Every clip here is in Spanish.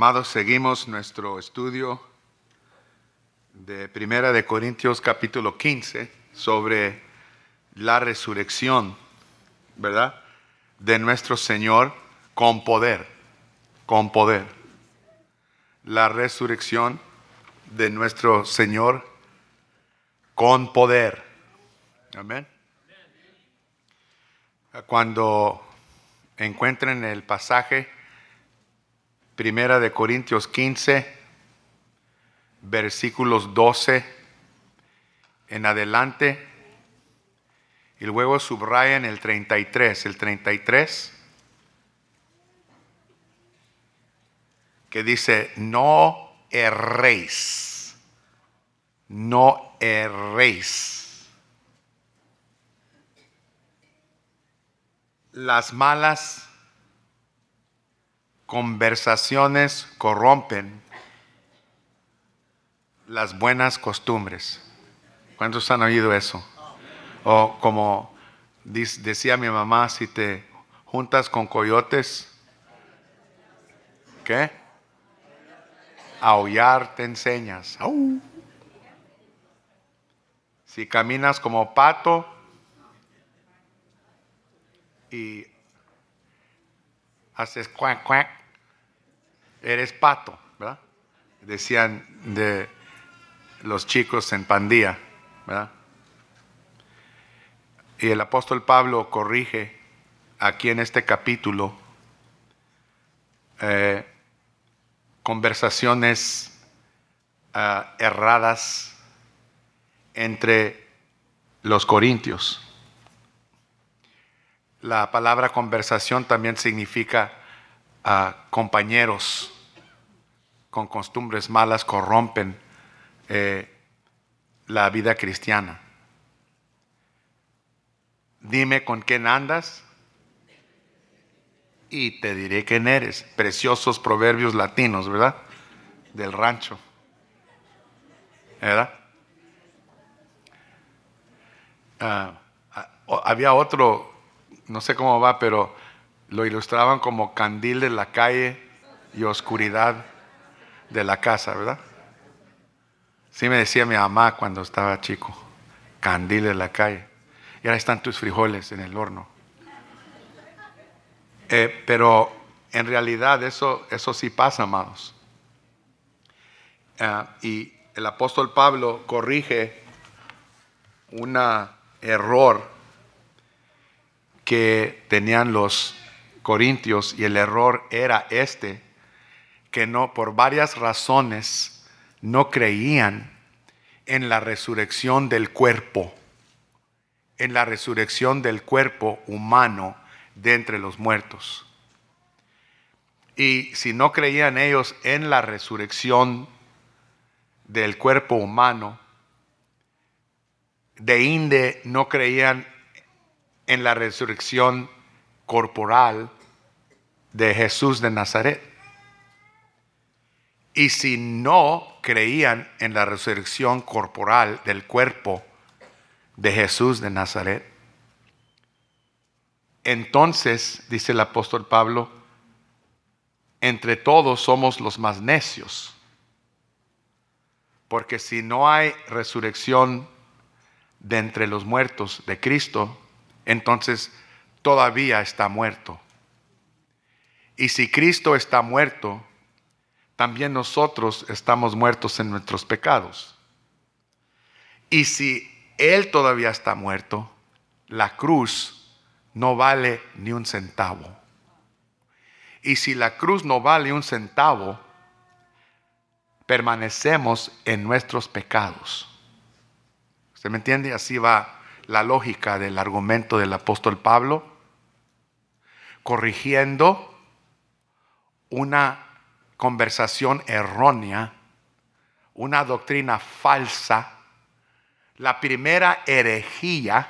Amados, seguimos nuestro estudio de Primera de Corintios capítulo 15 sobre la resurrección, ¿verdad? De nuestro Señor con poder, con poder. La resurrección de nuestro Señor con poder. Amén. Cuando encuentren el pasaje Primera de Corintios 15, versículos 12 en adelante. Y luego subrayan el 33, el 33, que dice, no erréis, no erréis. Las malas conversaciones corrompen las buenas costumbres. ¿Cuántos han oído eso? O como decía mi mamá, si te juntas con coyotes, ¿qué? Aullar te enseñas. Si caminas como pato y haces cuac, cuac, eres pato, ¿verdad? Decían de los chicos en Pandía, ¿verdad? Y el apóstol Pablo corrige aquí en este capítulo eh, conversaciones ah, erradas entre los corintios. La palabra conversación también significa ah, compañeros. Con costumbres malas corrompen eh, la vida cristiana. Dime con quién andas y te diré quién eres. Preciosos proverbios latinos, ¿verdad? Del rancho. ¿Verdad? Ah, ah, había otro no sé cómo va, pero lo ilustraban como candil de la calle y oscuridad de la casa, ¿verdad? Sí me decía mi mamá cuando estaba chico, candil de la calle. Y ahora están tus frijoles en el horno. Eh, pero en realidad eso, eso sí pasa, amados. Ah, y el apóstol Pablo corrige un error que tenían los corintios y el error era este, que no, por varias razones, no creían en la resurrección del cuerpo, en la resurrección del cuerpo humano de entre los muertos. Y si no creían ellos en la resurrección del cuerpo humano, de Inde no creían en la resurrección corporal de Jesús de Nazaret. Y si no creían en la resurrección corporal del cuerpo de Jesús de Nazaret, entonces, dice el apóstol Pablo, entre todos somos los más necios. Porque si no hay resurrección de entre los muertos de Cristo, entonces todavía está muerto. Y si Cristo está muerto, también nosotros estamos muertos en nuestros pecados. Y si Él todavía está muerto, la cruz no vale ni un centavo. Y si la cruz no vale un centavo, permanecemos en nuestros pecados. ¿Se me entiende? Así va la lógica del argumento del apóstol Pablo, corrigiendo una conversación errónea, una doctrina falsa, la primera herejía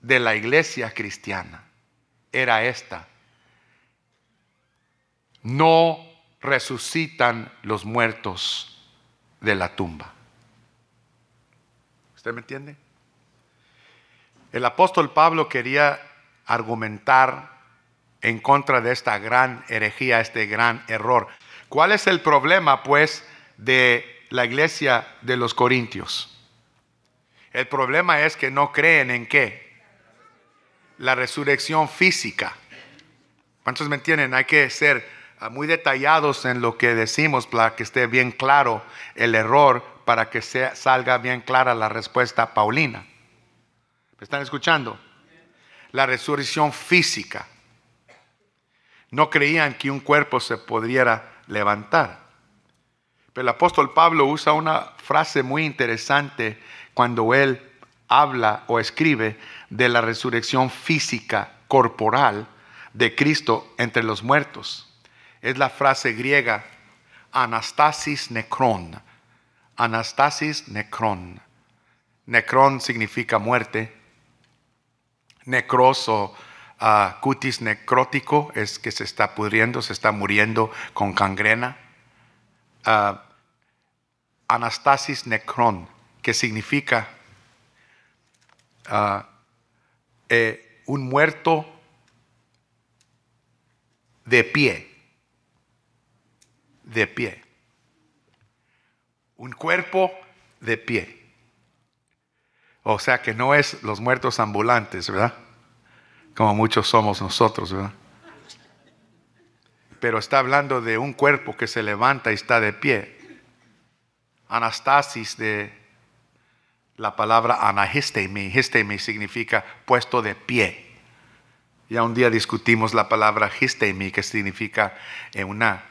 de la iglesia cristiana era esta. No resucitan los muertos de la tumba. ¿Usted me entiende? El apóstol Pablo quería argumentar en contra de esta gran herejía, este gran error. ¿Cuál es el problema, pues, de la iglesia de los Corintios? El problema es que no creen en qué? La resurrección física. ¿Cuántos me entienden? Hay que ser ah, muy detallados en lo que decimos para que esté bien claro el error, para que sea, salga bien clara la respuesta paulina. ¿Están escuchando? La resurrección física. No creían que un cuerpo se pudiera levantar. Pero el apóstol Pablo usa una frase muy interesante cuando él habla o escribe de la resurrección física corporal de Cristo entre los muertos. Es la frase griega anastasis necron. Anastasis necron. Necron significa muerte necroso, ah, cutis necrótico, es que se está pudriendo, se está muriendo con cangrena. Ah, anastasis necron, que significa ah, eh, un muerto de pie, de pie, un cuerpo de pie. O sea que no es los muertos ambulantes, ¿verdad? Como muchos somos nosotros, ¿verdad? Pero está hablando de un cuerpo que se levanta y está de pie. Anastasis de la palabra anahistemi. Histemi significa puesto de pie. Ya un día discutimos la palabra histemi, que significa eh, una,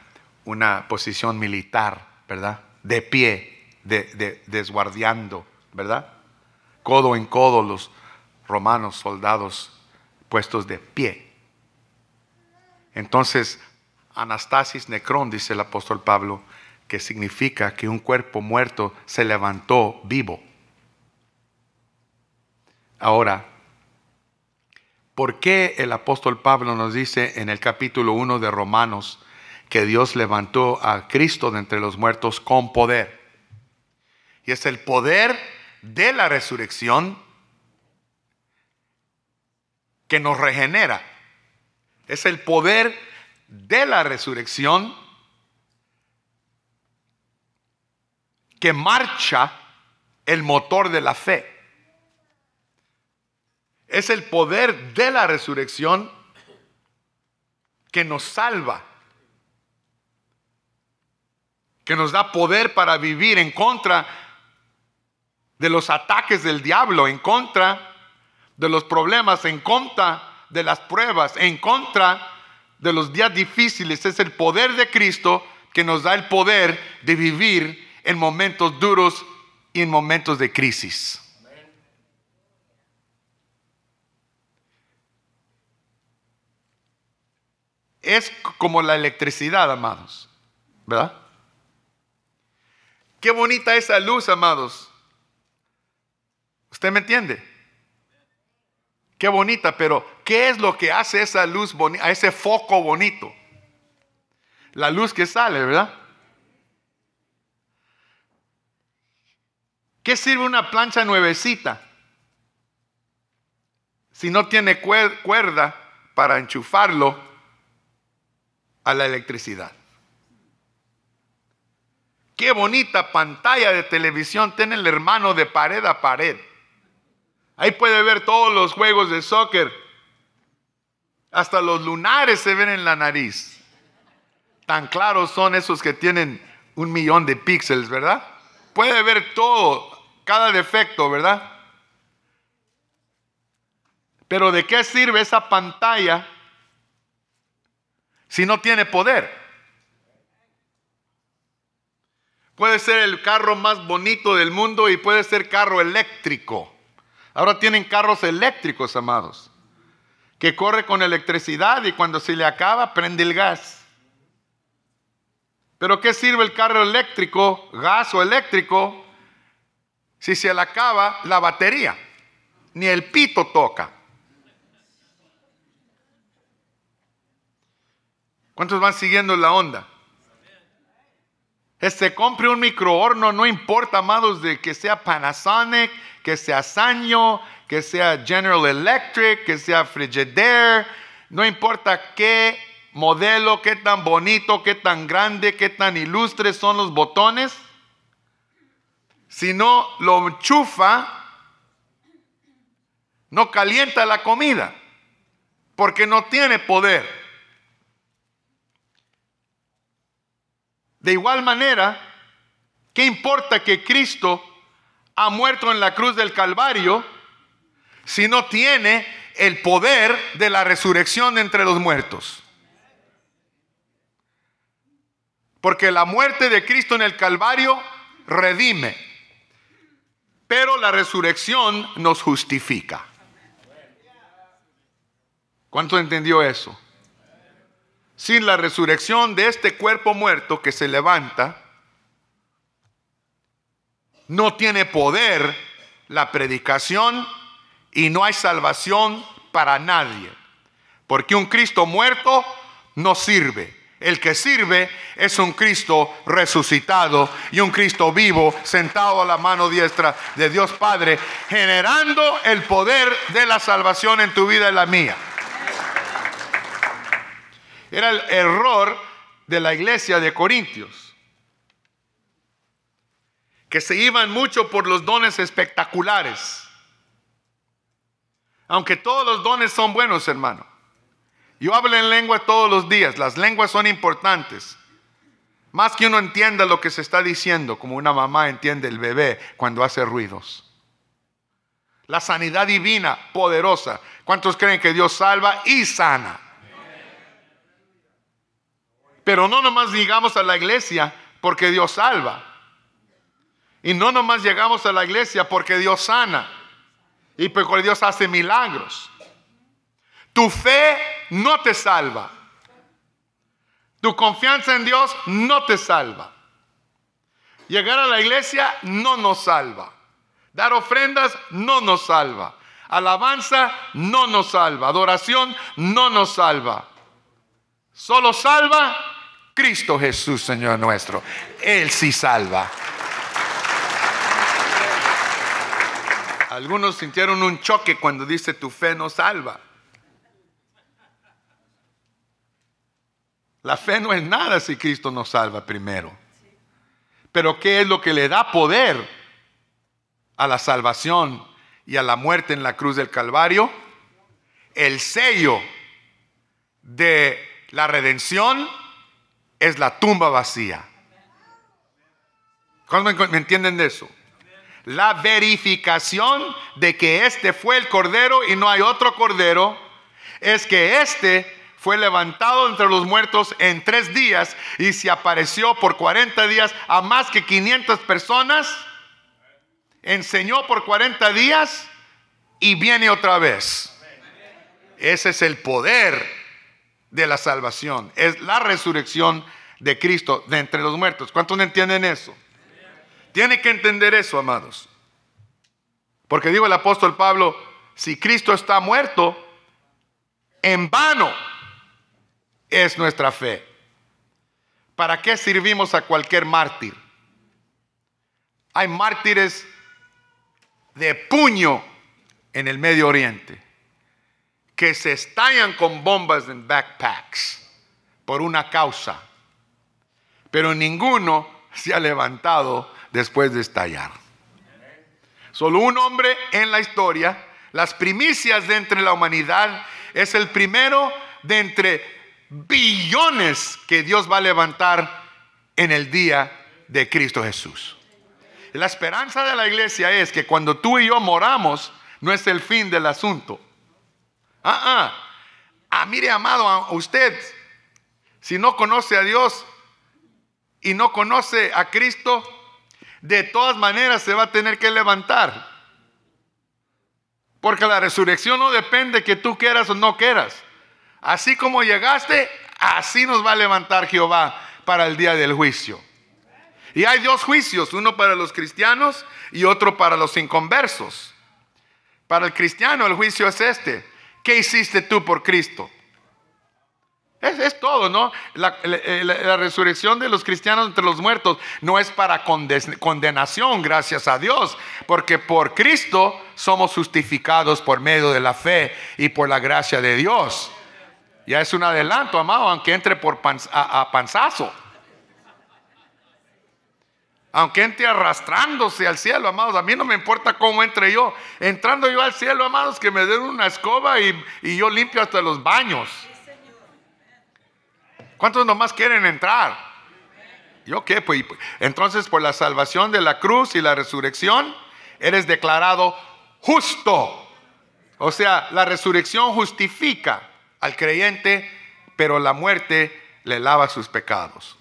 una posición militar, ¿verdad? De pie, de, de, desguardiando, ¿verdad? codo en codo los romanos, soldados puestos de pie. Entonces, Anastasis Necrón, dice el apóstol Pablo, que significa que un cuerpo muerto se levantó vivo. Ahora, ¿por qué el apóstol Pablo nos dice en el capítulo 1 de Romanos que Dios levantó a Cristo de entre los muertos con poder? Y es el poder de la resurrección que nos regenera. Es el poder de la resurrección que marcha el motor de la fe. Es el poder de la resurrección que nos salva, que nos da poder para vivir en contra de los ataques del diablo, en contra de los problemas, en contra de las pruebas, en contra de los días difíciles. Es el poder de Cristo que nos da el poder de vivir en momentos duros y en momentos de crisis. Es como la electricidad, amados. ¿Verdad? Qué bonita esa luz, amados. ¿Usted me entiende? Qué bonita, pero ¿qué es lo que hace esa luz bonita, ese foco bonito? La luz que sale, ¿verdad? ¿Qué sirve una plancha nuevecita? Si no tiene cuerda para enchufarlo a la electricidad. Qué bonita pantalla de televisión tiene el hermano de pared a pared. Ahí puede ver todos los juegos de soccer. Hasta los lunares se ven en la nariz. Tan claros son esos que tienen un millón de píxeles, ¿verdad? Puede ver todo, cada defecto, ¿verdad? Pero ¿de qué sirve esa pantalla si no tiene poder? Puede ser el carro más bonito del mundo y puede ser carro eléctrico. Ahora tienen carros eléctricos, amados, que corre con electricidad y cuando se le acaba prende el gas. Pero ¿qué sirve el carro eléctrico, gas o eléctrico, si se le acaba la batería? Ni el pito toca. ¿Cuántos van siguiendo la onda? Se este, compre un microhorno, no importa, amados, de que sea Panasonic, que sea Sanyo, que sea General Electric, que sea Frigidaire, no importa qué modelo, qué tan bonito, qué tan grande, qué tan ilustres son los botones, si no lo enchufa, no calienta la comida, porque no tiene poder. De igual manera, ¿qué importa que Cristo ha muerto en la cruz del Calvario si no tiene el poder de la resurrección entre los muertos? Porque la muerte de Cristo en el Calvario redime, pero la resurrección nos justifica. ¿Cuánto entendió eso? sin la resurrección de este cuerpo muerto que se levanta, no tiene poder la predicación y no hay salvación para nadie. Porque un Cristo muerto no sirve. El que sirve es un Cristo resucitado y un Cristo vivo sentado a la mano diestra de Dios Padre, generando el poder de la salvación en tu vida y la mía. Era el error de la iglesia de Corintios, que se iban mucho por los dones espectaculares. Aunque todos los dones son buenos, hermano. Yo hablo en lengua todos los días, las lenguas son importantes. Más que uno entienda lo que se está diciendo, como una mamá entiende el bebé cuando hace ruidos. La sanidad divina, poderosa. ¿Cuántos creen que Dios salva y sana? Pero no nomás llegamos a la iglesia porque Dios salva. Y no nomás llegamos a la iglesia porque Dios sana. Y porque Dios hace milagros. Tu fe no te salva. Tu confianza en Dios no te salva. Llegar a la iglesia no nos salva. Dar ofrendas no nos salva. Alabanza no nos salva. Adoración no nos salva. Solo salva Cristo Jesús, Señor nuestro. Él sí salva. Algunos sintieron un choque cuando dice tu fe no salva. La fe no es nada si Cristo no salva primero. Pero ¿qué es lo que le da poder a la salvación y a la muerte en la cruz del Calvario? El sello de la redención es la tumba vacía. ¿Cómo me entienden de eso? La verificación de que este fue el cordero y no hay otro cordero es que este fue levantado entre los muertos en tres días y se apareció por 40 días a más que 500 personas, enseñó por 40 días y viene otra vez. Ese es el poder de la salvación. Es la resurrección de Cristo de entre los muertos. ¿Cuántos no entienden eso? Tiene que entender eso, amados. Porque digo el apóstol Pablo, si Cristo está muerto, en vano es nuestra fe. ¿Para qué servimos a cualquier mártir? Hay mártires de puño en el Medio Oriente que se estallan con bombas en backpacks por una causa, pero ninguno se ha levantado después de estallar. Solo un hombre en la historia, las primicias de entre la humanidad, es el primero de entre billones que Dios va a levantar en el día de Cristo Jesús. La esperanza de la iglesia es que cuando tú y yo moramos, no es el fin del asunto, Ah, ah, ah. mire, amado, a usted, si no conoce a Dios y no conoce a Cristo, de todas maneras se va a tener que levantar. Porque la resurrección no depende que tú quieras o no quieras. Así como llegaste, así nos va a levantar Jehová para el día del juicio. Y hay dos juicios, uno para los cristianos y otro para los inconversos. Para el cristiano el juicio es este. ¿Qué hiciste tú por Cristo? Es, todo, ¿no? La, resurrección de los cristianos entre los muertos no es para condenación, gracias a Dios, porque por Cristo somos justificados por medio de la fe y por la gracia de Dios. Ya es un adelanto, amado, aunque entre por a, a panzazo. Aunque entre arrastrándose al cielo, amados, a mí no me importa cómo entre yo. Entrando yo al cielo, amados, que me den una escoba y, yo limpio hasta los baños. ¿Cuántos nomás quieren entrar? ¿Yo qué? Pues, pues, entonces, por la salvación de la cruz y la resurrección, eres declarado justo. O sea, la resurrección justifica al creyente, pero la muerte le lava sus pecados.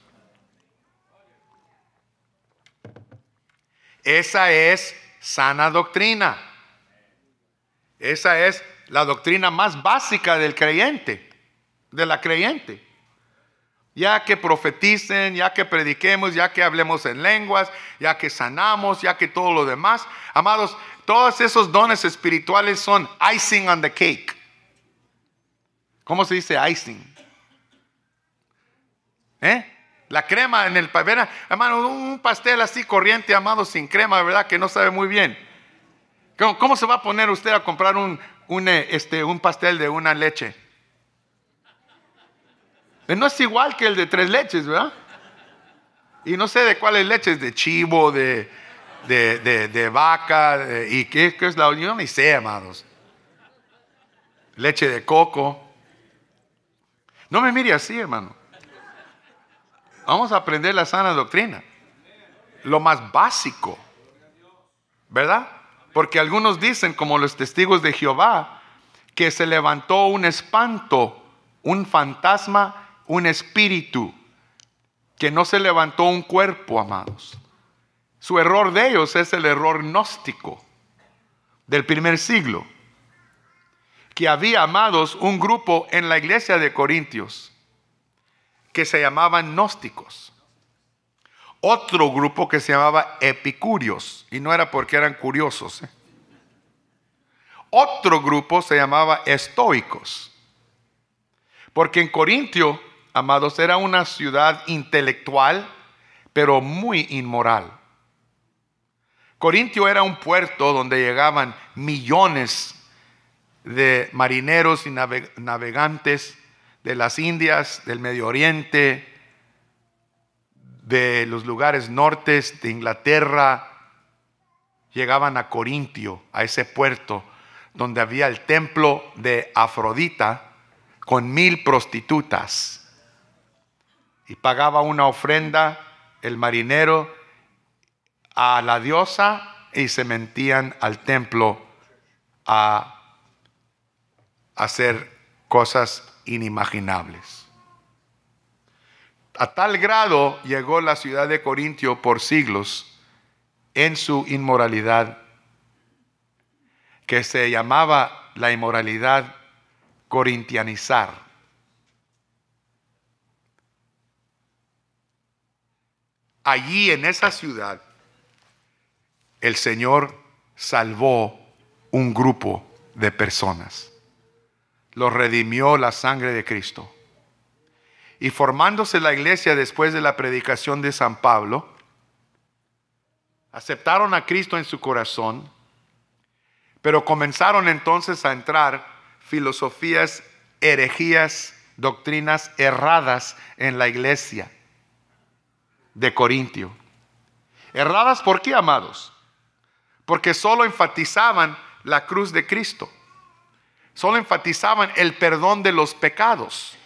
Esa es sana doctrina. Esa es la doctrina más básica del creyente, de la creyente. Ya que profeticen, ya que prediquemos, ya que hablemos en lenguas, ya que sanamos, ya que todo lo demás. Amados, todos esos dones espirituales son icing on the cake. ¿Cómo se dice icing? ¿Eh? La crema en el pastel, hermano, un pastel así corriente, amado, sin crema, ¿verdad? Que no sabe muy bien. ¿Cómo, se va a poner usted a comprar un, eh, este, un pastel de una leche? Eh, no es igual que el de tres leches, ¿verdad? Y no sé de cuáles leches, de chivo, de, de, vaca, y qué, es la unión, ni sé, amados. Leche de coco. No me mire así, hermano. Vamos a aprender la sana doctrina. Lo más básico. ¿Verdad? Porque algunos dicen, como los testigos de Jehová, que se levantó un espanto, un fantasma, un espíritu, que no se levantó un cuerpo, amados. Su error de ellos es el error gnóstico del primer siglo, que había, amados, un grupo en la iglesia de Corintios que se llamaban gnósticos. Otro grupo que se llamaba epicúreos, y no era porque eran curiosos. ¿eh? Otro grupo se llamaba estoicos, porque en Corintio, amados, era una ciudad intelectual, pero muy inmoral. Corintio era un puerto donde llegaban millones de marineros y navegantes de las Indias, del Medio Oriente, de los lugares nortes de Inglaterra, llegaban a Corintio, a ese puerto donde había el templo de Afrodita con mil prostitutas. Y pagaba una ofrenda el marinero a la diosa y se mentían al templo a hacer cosas inimaginables. A tal grado llegó la ciudad de Corintio por siglos en su inmoralidad, que se llamaba la inmoralidad corintianizar. Allí en esa ciudad, el Señor salvó un grupo de personas los redimió la sangre de Cristo. Y formándose la iglesia después de la predicación de San Pablo, aceptaron a Cristo en su corazón, pero comenzaron entonces a entrar filosofías, herejías, doctrinas erradas en la iglesia de Corintio. ¿Erradas por qué, amados? Porque solo enfatizaban la cruz de Cristo solo enfatizaban el perdón de los pecados.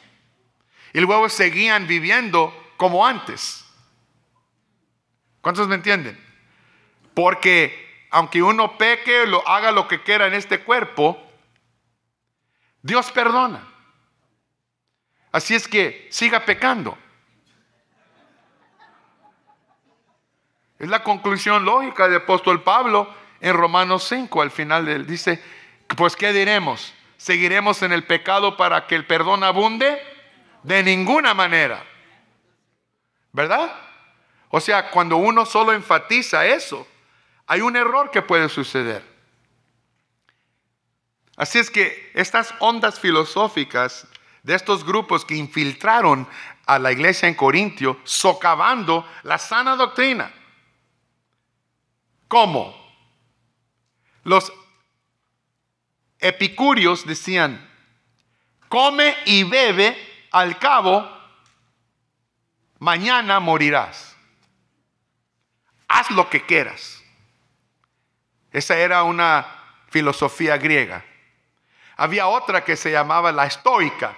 Y luego seguían viviendo como antes. ¿Cuántos me entienden? Porque aunque uno peque, lo haga lo que quiera en este cuerpo, Dios perdona. Así es que siga pecando. Es la conclusión lógica del apóstol Pablo en Romanos 5, al final del, dice, pues ¿qué diremos? seguiremos en el pecado para que el perdón abunde? De ninguna manera. ¿Verdad? O sea, cuando uno solo enfatiza eso, hay un error que puede suceder. Así es que estas ondas filosóficas de estos grupos que infiltraron a la iglesia en Corintio, socavando la sana doctrina. ¿Cómo? Los epicúreos decían, come y bebe, al cabo, mañana morirás. Haz lo que quieras. Esa era una filosofía griega. Había otra que se llamaba la estoica,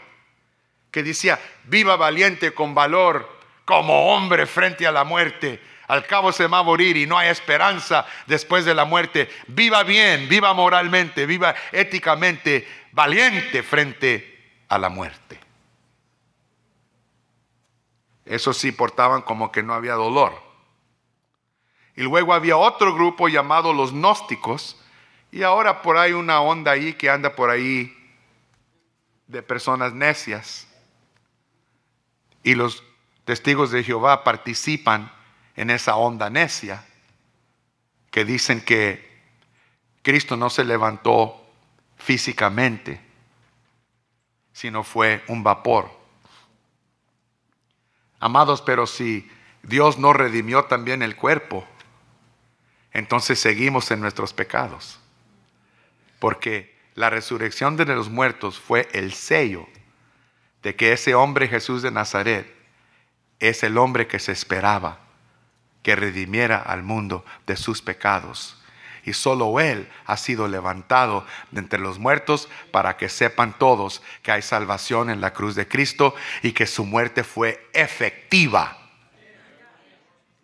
que decía, viva valiente con valor, como hombre frente a la muerte al cabo se va a morir y no hay esperanza después de la muerte. Viva bien, viva moralmente, viva éticamente, valiente frente a la muerte. Eso sí, portaban como que no había dolor. Y luego había otro grupo llamado los gnósticos. Y ahora por ahí una onda ahí que anda por ahí de personas necias. Y los testigos de Jehová participan en esa onda necia que dicen que Cristo no se levantó físicamente, sino fue un vapor. Amados, pero si Dios no redimió también el cuerpo, entonces seguimos en nuestros pecados. Porque la resurrección de los muertos fue el sello de que ese hombre Jesús de Nazaret es el hombre que se esperaba que redimiera al mundo de sus pecados. Y solo Él ha sido levantado de entre los muertos para que sepan todos que hay salvación en la cruz de Cristo y que su muerte fue efectiva.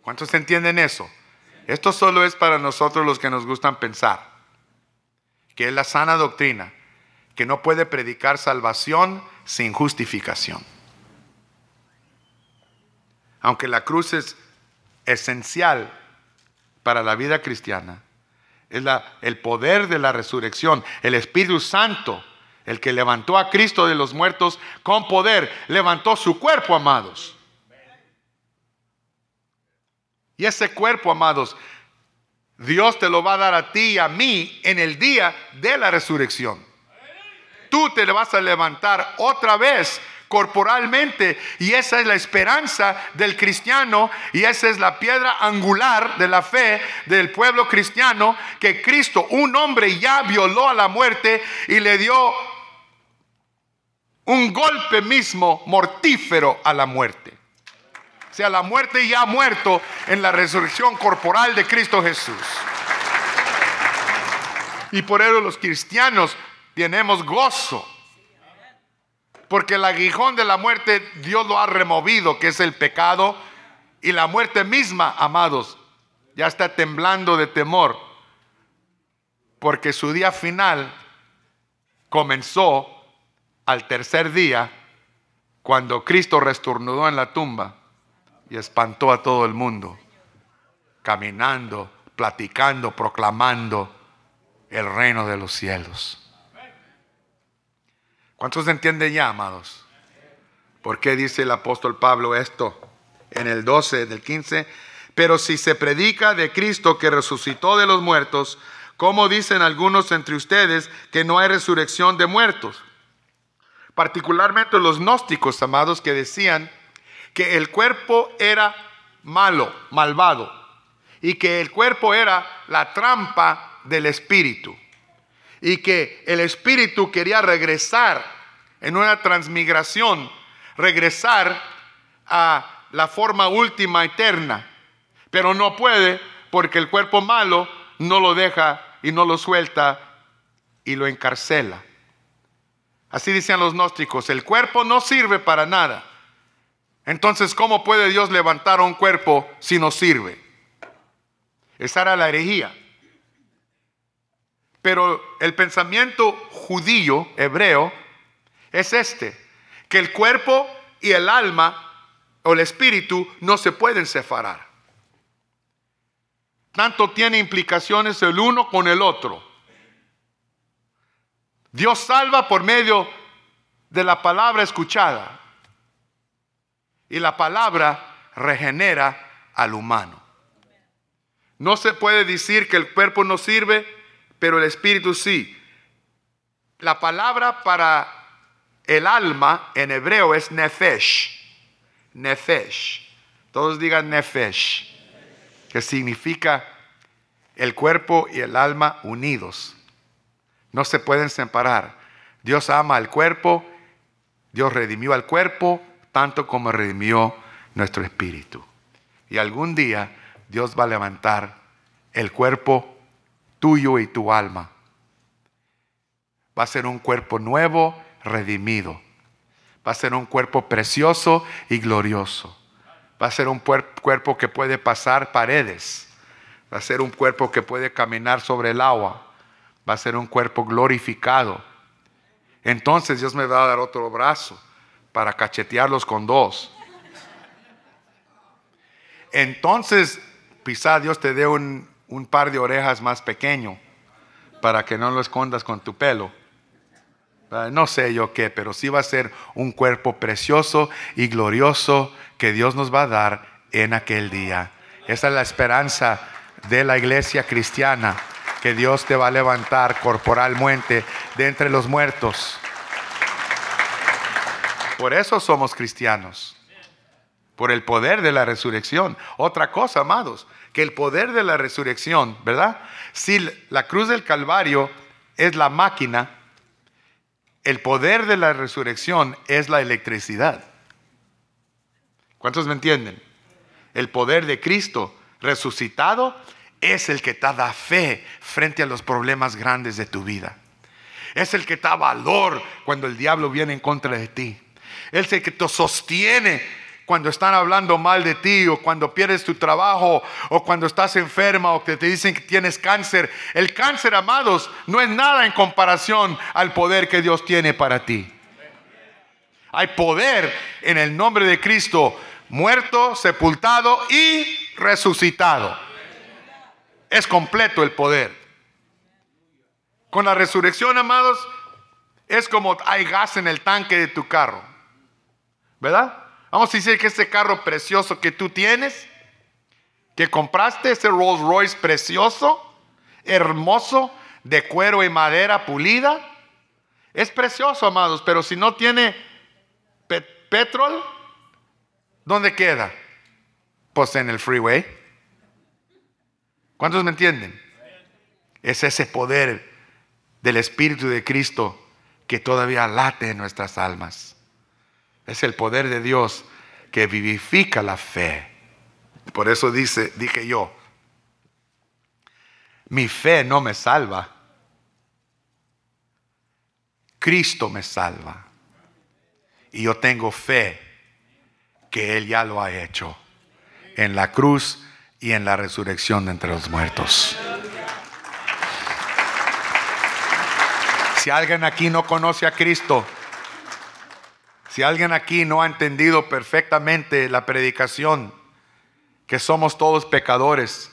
¿Cuántos entienden eso? Esto solo es para nosotros los que nos gustan pensar, que es la sana doctrina, que no puede predicar salvación sin justificación. Aunque la cruz es esencial para la vida cristiana es la, el poder de la resurrección, el Espíritu Santo, el que levantó a Cristo de los muertos con poder, levantó su cuerpo, amados. Y ese cuerpo, amados, Dios te lo va a dar a ti y a mí en el día de la resurrección. Tú te vas a levantar otra vez corporalmente. Y esa es la esperanza del cristiano y esa es la piedra angular de la fe del pueblo cristiano, que Cristo, un hombre, ya violó a la muerte y le dio un golpe mismo mortífero a la muerte. O sea, la muerte ya ha muerto en la resurrección corporal de Cristo Jesús. Y por ello los cristianos tenemos gozo porque el aguijón de la muerte Dios lo ha removido, que es el pecado. Y la muerte misma, amados, ya está temblando de temor. Porque su día final comenzó al tercer día, cuando Cristo restornudó en la tumba y espantó a todo el mundo, caminando, platicando, proclamando el reino de los cielos. ¿Cuántos entienden ya, amados? ¿Por qué dice el apóstol Pablo esto? En el 12 del 15. Pero si se predica de Cristo que resucitó de los muertos, ¿cómo dicen algunos entre ustedes que no hay resurrección de muertos? Particularmente los gnósticos, amados, que decían que el cuerpo era malo, malvado, y que el cuerpo era la trampa del espíritu, y que el espíritu quería regresar en una transmigración, regresar a la forma última eterna. Pero no puede porque el cuerpo malo no lo deja y no lo suelta y lo encarcela. Así decían los gnósticos, el cuerpo no sirve para nada. Entonces, ¿cómo puede Dios levantar un cuerpo si no sirve? Esa era la herejía. Pero el pensamiento judío, hebreo, es este, que el cuerpo y el alma o el espíritu no se pueden separar. Tanto tiene implicaciones el uno con el otro. Dios salva por medio de la palabra escuchada. Y la palabra regenera al humano. No se puede decir que el cuerpo no sirve, pero el espíritu sí. La palabra para el alma en hebreo es nefesh. Nefesh. Todos digan nefesh, que significa el cuerpo y el alma unidos. No se pueden separar. Dios ama al cuerpo, Dios redimió al cuerpo, tanto como redimió nuestro espíritu. Y algún día Dios va a levantar el cuerpo tuyo y tu alma. Va a ser un cuerpo nuevo redimido. Va a ser un cuerpo precioso y glorioso. Va a ser un cuerpo que puede pasar paredes. Va a ser un cuerpo que puede caminar sobre el agua. Va a ser un cuerpo glorificado. Entonces Dios me va a dar otro brazo para cachetearlos con dos. Entonces quizá Dios te dé un, un par de orejas más pequeño para que no lo escondas con tu pelo. Ah, no sé yo qué, pero sí va a ser un cuerpo precioso y glorioso que Dios nos va a dar en aquel día. Esa es la esperanza de la iglesia cristiana, que Dios te va a levantar corporalmente de entre los muertos. Por eso somos cristianos, por el poder de la resurrección. Otra cosa, amados, que el poder de la resurrección, ¿verdad? Si la cruz del Calvario es la máquina, el poder de la resurrección es la electricidad. ¿Cuántos me entienden? El poder de Cristo resucitado es el que te da fe frente a los problemas grandes de tu vida. Es el que te da valor cuando el diablo viene en contra de ti. Es el que te sostiene cuando están hablando mal de ti o cuando pierdes tu trabajo o cuando estás enferma o que te dicen que tienes cáncer. El cáncer, amados, no es nada en comparación al poder que Dios tiene para ti. Hay poder en el nombre de Cristo, muerto, sepultado y resucitado. Es completo el poder. Con la resurrección, amados, es como hay gas en el tanque de tu carro. ¿Verdad? Vamos a decir que ese carro precioso que tú tienes, que compraste, ese Rolls Royce precioso, hermoso, de cuero y madera pulida, es precioso, amados, pero si no tiene petróleo, petrol, ¿dónde queda? Pues en el freeway. ¿Cuántos me entienden? Es ese poder del Espíritu de Cristo que todavía late en nuestras almas. Es el poder de Dios que vivifica la fe. Por eso dice, dije yo, mi fe no me salva. Cristo me salva. Y yo tengo fe que Él ya lo ha hecho en la cruz y en la resurrección de entre los muertos. Si alguien aquí no conoce a Cristo, si alguien aquí no ha entendido perfectamente la predicación, que somos todos pecadores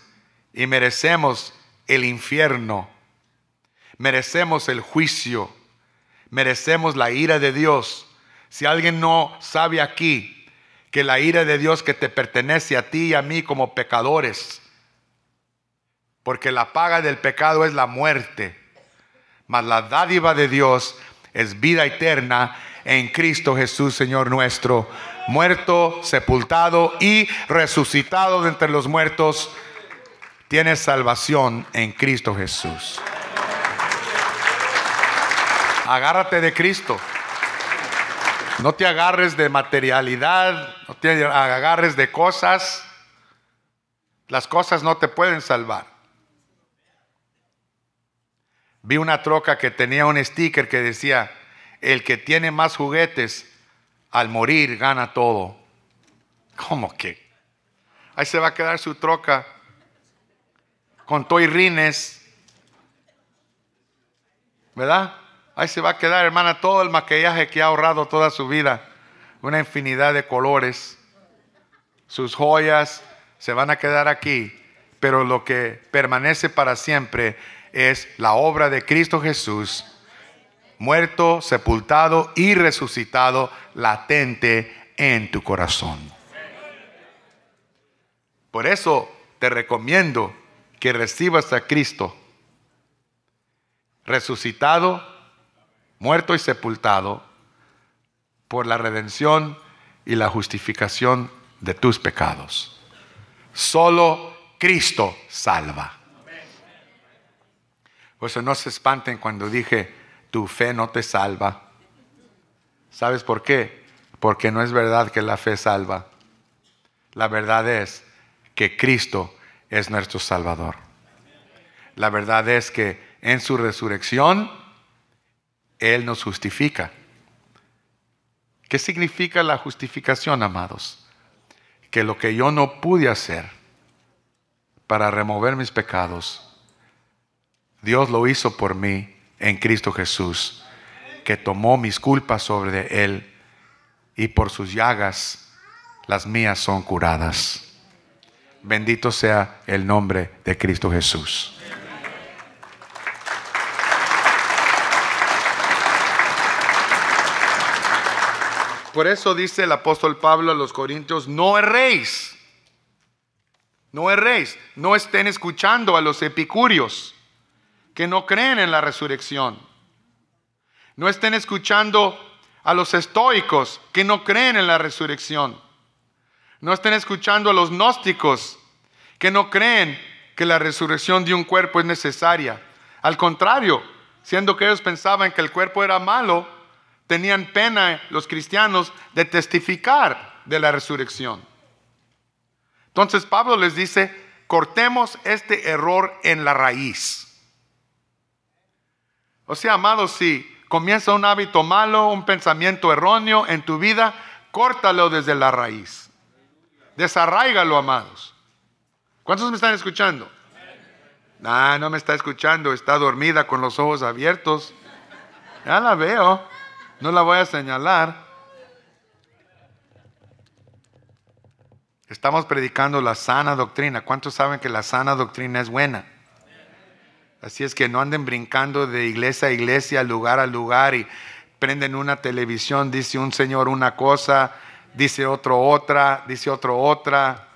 y merecemos el infierno, merecemos el juicio, merecemos la ira de Dios. Si alguien no sabe aquí que la ira de Dios que te pertenece a ti y a mí como pecadores, porque la paga del pecado es la muerte, mas la dádiva de Dios es vida eterna en Cristo Jesús, Señor nuestro, muerto, sepultado y resucitado de entre los muertos, tienes salvación en Cristo Jesús. Agárrate de Cristo. No te agarres de materialidad, no te agarres de cosas. Las cosas no te pueden salvar. Vi una troca que tenía un sticker que decía, el que tiene más juguetes al morir gana todo. ¿Cómo que? Ahí se va a quedar su troca con toy rines. ¿Verdad? Ahí se va a quedar, hermana, todo el maquillaje que ha ahorrado toda su vida. Una infinidad de colores. Sus joyas se van a quedar aquí. Pero lo que permanece para siempre es la obra de Cristo Jesús muerto, sepultado y resucitado latente en tu corazón. Por eso te recomiendo que recibas a Cristo resucitado, muerto y sepultado por la redención y la justificación de tus pecados. Solo Cristo salva. Por eso no se espanten cuando dije, tu fe no te salva. ¿Sabes por qué? Porque no es verdad que la fe salva. La verdad es que Cristo es nuestro Salvador. La verdad es que en su resurrección Él nos justifica. ¿Qué significa la justificación, amados? Que lo que yo no pude hacer para remover mis pecados, Dios lo hizo por mí en Cristo Jesús, que tomó mis culpas sobre Él y por sus llagas las mías son curadas. Bendito sea el nombre de Cristo Jesús. Por eso dice el apóstol Pablo a los Corintios, no erréis, no erréis, no estén escuchando a los epicúreos que no creen en la resurrección. No estén escuchando a los estoicos que no creen en la resurrección. No estén escuchando a los gnósticos que no creen que la resurrección de un cuerpo es necesaria. Al contrario, siendo que ellos pensaban que el cuerpo era malo, tenían pena los cristianos de testificar de la resurrección. Entonces Pablo les dice, cortemos este error en la raíz. O sea, amados, si comienza un hábito malo, un pensamiento erróneo en tu vida, córtalo desde la raíz. Desarráigalo, amados. ¿Cuántos me están escuchando? Ah, no me está escuchando, está dormida con los ojos abiertos. Ya la veo, no la voy a señalar. Estamos predicando la sana doctrina. ¿Cuántos saben que la sana doctrina es buena? Así es que no anden brincando de iglesia a iglesia, lugar a lugar y prenden una televisión, dice un señor una cosa, dice otro otra, dice otro otra.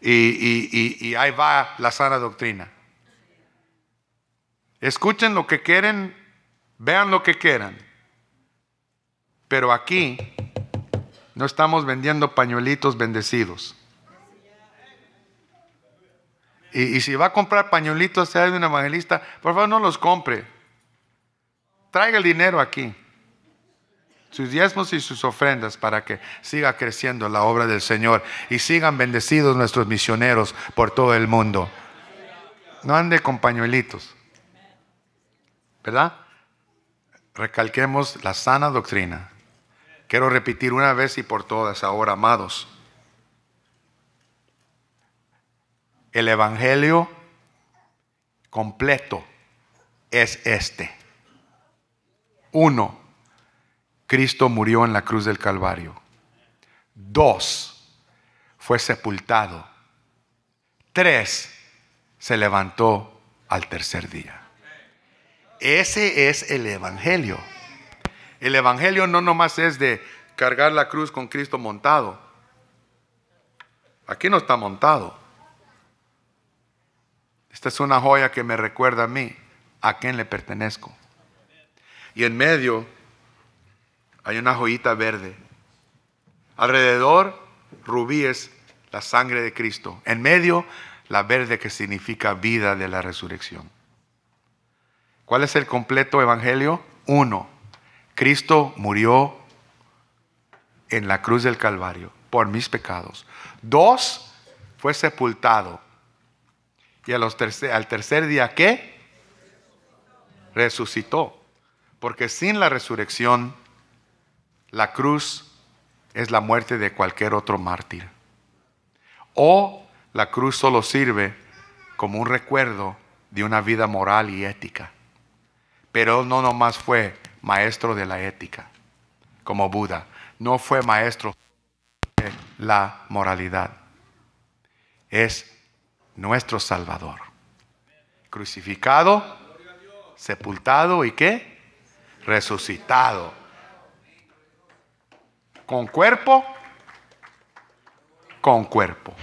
Y, ahí va la sana doctrina. Escuchen lo que quieren, vean lo que quieran. Pero aquí no estamos vendiendo pañuelitos bendecidos. Y, si va a comprar pañuelitos sea de un evangelista, por favor no los compre. Traiga el dinero aquí. Sus diezmos y sus ofrendas para que siga creciendo la obra del Señor y sigan bendecidos nuestros misioneros por todo el mundo. No ande con pañuelitos. ¿Verdad? Recalquemos la sana doctrina. Quiero repetir una vez y por todas ahora, amados. El Evangelio completo es este. Uno, Cristo murió en la cruz del Calvario. Dos, fue sepultado. Tres, se levantó al tercer día. Ese es el Evangelio. El Evangelio no nomás es de cargar la cruz con Cristo montado. Aquí no está montado. Esta es una joya que me recuerda a mí, a quién le pertenezco. Y en medio hay una joyita verde. Alrededor, rubíes, la sangre de Cristo. En medio, la verde que significa vida de la resurrección. ¿Cuál es el completo evangelio? Uno, Cristo murió en la cruz del Calvario por mis pecados. Dos, fue sepultado y al tercer día, ¿qué? Resucitó. Porque sin la resurrección, la cruz es la muerte de cualquier otro mártir. O la cruz solo sirve como un recuerdo de una vida moral y ética. Pero no nomás fue maestro de la ética, como Buda. No fue maestro de la moralidad. Es nuestro Salvador. Crucificado, sepultado y qué? Resucitado. Con cuerpo, con cuerpo.